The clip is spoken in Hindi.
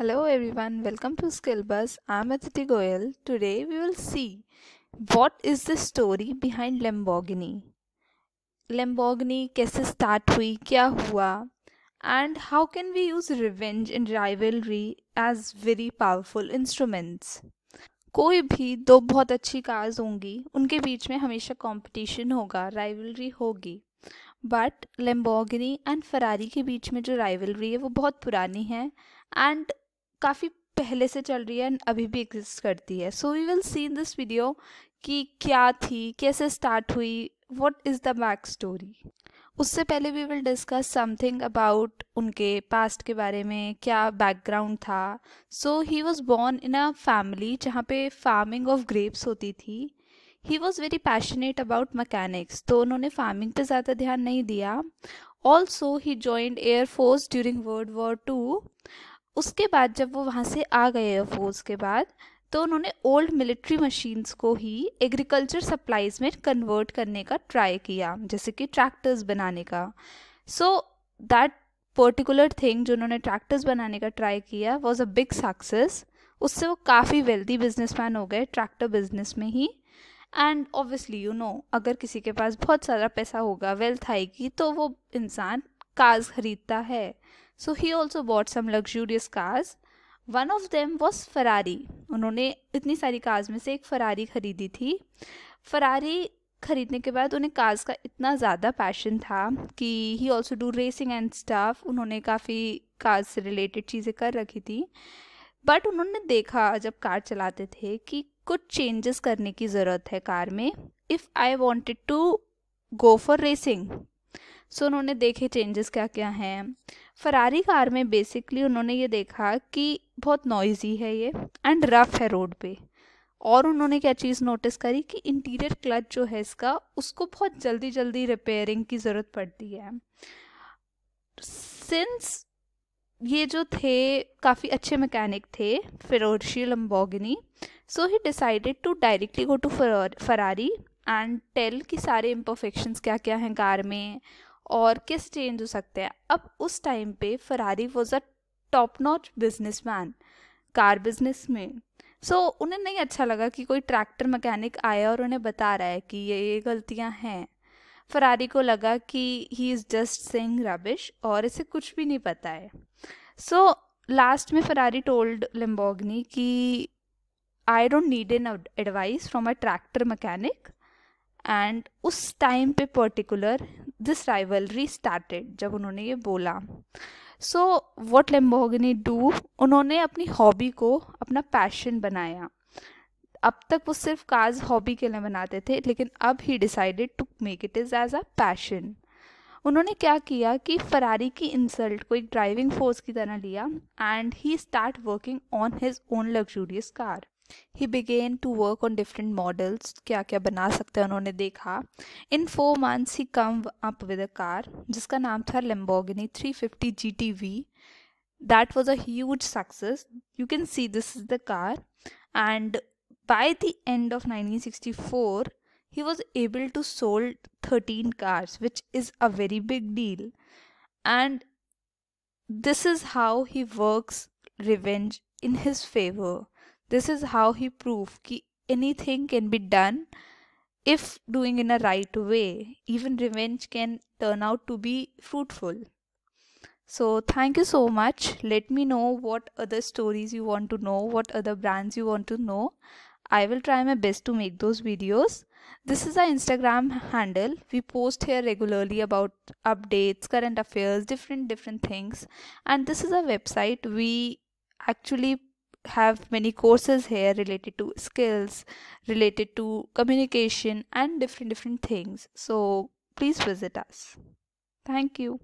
Hello everyone, welcome to Skillbus. I'm Aditi Goyal. Today we will see what is the story behind Lamborghini. Lamborghini कैसे start हुई क्या हुआ and how can we use revenge and rivalry as very powerful instruments. कोई भी दो बहुत अच्छी कार्स होंगी उनके बीच में हमेशा कंपटीशन होगा राइवलरी होगी बट लेम्बोगनी एंड फरारी के बीच में जो राइवलरी है वो बहुत पुरानी है एंड काफ़ी पहले से चल रही है एंड अभी भी एग्जिस्ट करती है so we will see in this video कि क्या थी कैसे स्टार्ट हुई what is the back story उससे पहले we will discuss something about उनके पास्ट के बारे में क्या बैकग्राउंड था so he was born in a family जहाँ पे फार्मिंग ऑफ ग्रेप्स होती थी he was very passionate about mechanics तो उन्होंने फार्मिंग पे ज़्यादा ध्यान नहीं दिया also he joined air force during world war two उसके बाद जब वो वहाँ से आ गए एयरफोर्स के बाद तो उन्होंने ओल्ड मिलिट्री मशीन्स को ही एग्रीकल्चर सप्लाईज में कन्वर्ट करने का ट्राई किया जैसे कि ट्रैक्टर्स बनाने का सो दैट पर्टिकुलर थिंग जो उन्होंने ट्रैक्टर्स बनाने का ट्राई किया वॉज अ बिग सक्सेस उससे वो काफ़ी वेल्दी बिजनेसमैन हो गए ट्रैक्टर बिजनेस में ही एंड ऑब्वियसली यू नो अगर किसी के पास बहुत सारा पैसा होगा वेल्थ आएगी तो वो इंसान कार्स खरीदता है so he also bought some luxurious cars one of them was Ferrari उन्होंने इतनी सारी कार्स में से एक फरारी खरीदी थी फरारी खरीदने के बाद उन्हें कार्स का इतना ज़्यादा पैशन था कि he also do racing and stuff उन्होंने काफ़ी कार्स से रिलेटेड चीज़ें कर रखी थी बट उन्होंने देखा जब कार चलाते थे कि कुछ चेंजेस करने की ज़रूरत है कार में if I wanted to go for racing so उन्होंने देखे चेंजेस क्या क्या हैं फरारी कार में बेसिकली उन्होंने ये देखा कि बहुत नॉइजी है ये एंड रफ है रोड पे और उन्होंने क्या चीज़ नोटिस करी कि इंटीरियर क्लच जो है इसका उसको बहुत जल्दी जल्दी रिपेयरिंग की ज़रूरत पड़ती है सिंस ये जो थे काफ़ी अच्छे मैकेनिक थे Ferruccio Lamborghini so he decided to directly go to Ferrari and tell कि सारे इम्परफेक्शंस क्या क्या हैं कार में और किस चेंज हो सकते हैं अब उस टाइम पे Ferrari was a top notch man car business में सो so, उन्हें नहीं अच्छा लगा कि कोई ट्रैक्टर मैकेनिक आया और उन्हें बता रहा है कि ये ये गलतियाँ हैं फरारी को लगा कि he is just saying rubbish और इसे कुछ भी नहीं पता है सो so, लास्ट में फरारी टोल्ड लिम्बोगनी कि I don't need an advice from a tractor mechanic and उस टाइम पे पर्टिकुलर दिस री स्टार्टेड जब उन्होंने ये बोला सो वॉट लेम्बोगनी डू उन्होंने अपनी हॉबी को अपना पैशन बनाया अब तक वो सिर्फ काज हॉबी के लिए बनाते थे लेकिन अब he decided to make it is as a passion उन्होंने क्या किया कि फरारी की इंसल्ट को एक ड्राइविंग फोर्स की तरह लिया and he start working on his own luxurious car He began to work on different models. क्या क्या बना सकते हैं उन्होंने देखा in four months he come up with a car जिसका नाम था Lamborghini 350 GTV that was a huge success you can see this is the car and by the end of 1964 he was able to sold 13 cars which is a very big deal and this is how he works revenge in his favor this is how he proved that anything can be done if doing in a right way. Even revenge can turn out to be fruitful. So thank you so much. Let me know what other stories you want to know, what other brands you want to know. I will try my best to make those videos. This is our Instagram handle. We post here regularly about updates, current affairs, different different things. And this is our website. We actually have many courses here related to skills related to communication and different different things so please visit us thank you